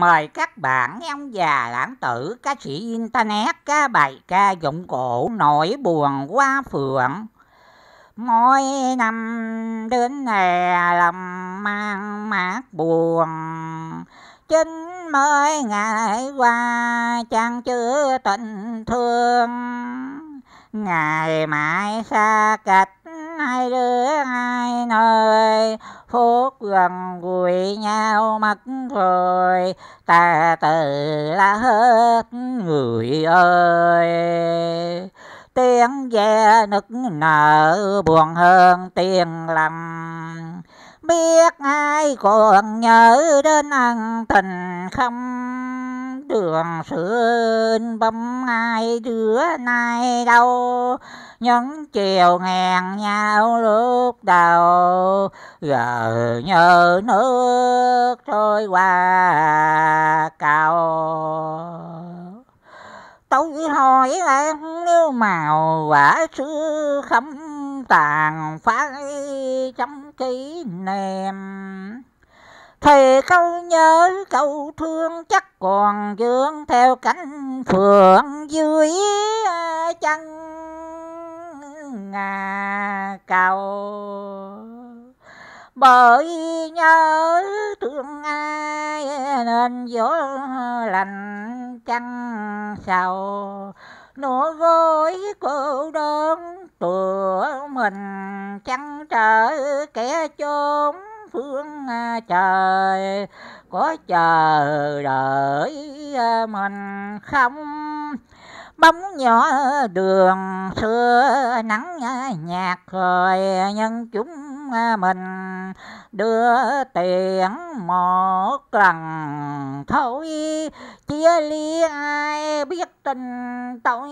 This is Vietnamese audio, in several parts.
Mời các bạn nghe ông già lãng tử ca sĩ Internet ca bài ca dụng cổ nổi buồn qua phượng. Mỗi năm đến hè lầm mang mát buồn Chính mới ngày qua chẳng chưa tình thương Ngày mãi xa cách hai đứa hai nơi phút gần gũi nhau mất rồi ta từ là hết người ơi tiếng ve nức nở buồn hơn tiếng lầm biết ai còn nhớ đến ân tình không trường sơn bấm hai đứa nay đâu những chiều ngàn nhau lúc đầu giờ nhớ nước trôi qua cầu tôi hỏi em nếu màu quả xưa khấm tàn phái chấm kỷ niệm Thầy câu nhớ câu thương chắc còn dưỡng theo cánh phượng dưới chân ngà cầu bởi nhớ thương ai nên gió lạnh chăng sầu nửa gối cô đơn tựa mình chẳng trở kẻ chốn phương à, trời có chờ đợi à, mình không bóng nhỏ đường xưa nắng nhạt rồi nhân chúng mình đưa tiền một lần thôi chia ly ai biết tình tôi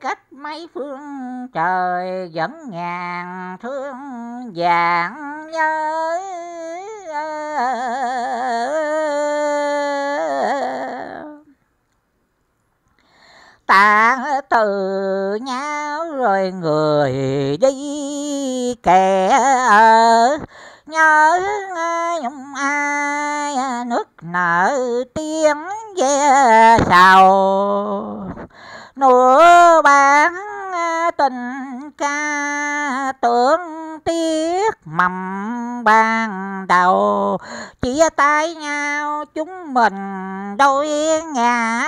cách mấy phương trời vẫn ngàn thương vàng nhớ từ nhau rồi người đi kẻ ở nhớ ờ, nhung ai ờ, nước nở tiếng ve sầu nửa bán ờ, tình ca tưởng tiếc mầm bàn đầu chia tay nhau chúng mình đôi ngã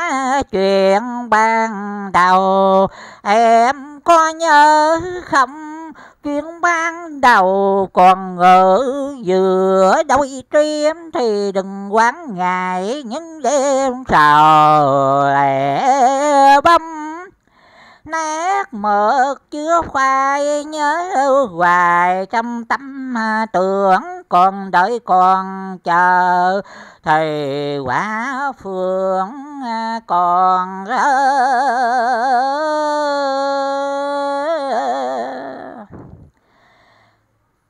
chuyện ban đầu em có nhớ không chuyện ban đầu còn ở giữa đôi tim thì đừng quán ngại những đêm sầu lẻ bát mật chứa khoai nhớ hoài trong tấm à, tưởng còn đợi còn chờ thầy quả phượng à, còn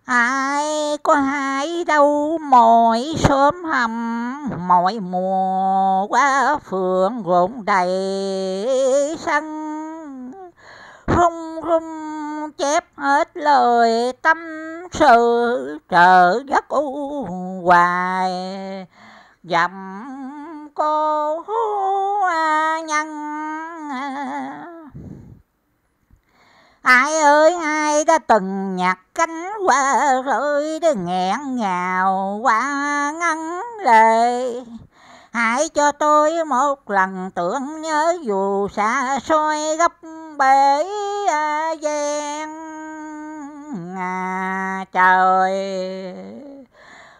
ai có hai đâu mỗi sớm hầm mỗi mùa qua phượng rộn đầy sân rung rung chép hết lời tâm sự trợ giấc u hoài dặm cô nhân ai ơi ai đã từng nhặt cánh hoa rơi để nghẹn ngào qua ngắn lệ hãy cho tôi một lần tưởng nhớ dù xa xôi gấp bể gian à, trời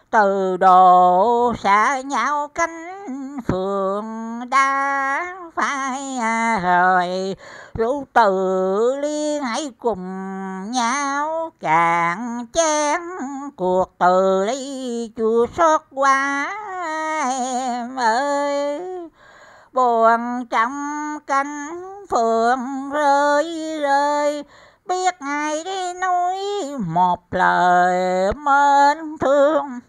từ đồ xa nhau cánh phường đa phải à, rồi rượu từ liên hãy cùng nhau cạn chén cuộc từ ly chua xót quá em ơi buồn trong cánh phượng rơi rơi biết ai đi nói một lời mến thương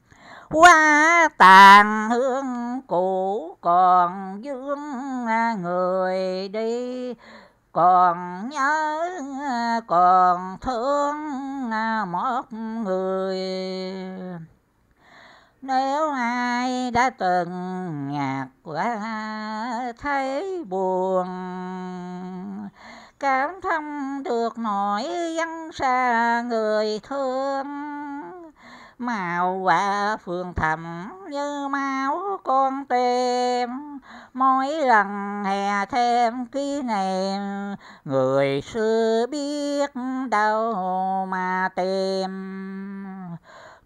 Quá tàn hương cũ còn vương người đi còn nhớ còn thương một người nếu ai đã từng nhạt qua thấy buồn cảm thông được nỗi vắng xa người thương màu và phương thầm như máu con tem mỗi lần hè thêm ký niệm người xưa biết đâu mà tìm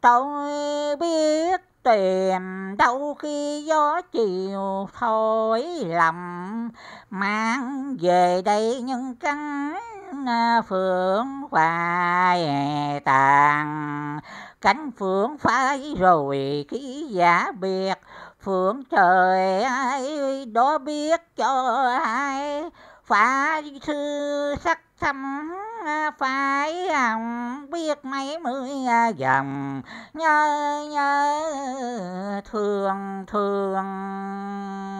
tôi biết tìm đâu khi gió chiều thổi lầm mang về đây những cánh phượng phải tàn cánh phượng phái rồi khí giả biệt phượng trời ấy đó biết cho ai phải sư sắc thăm phải hằng biết mấy mươi dòng nhớ nhớ thương thương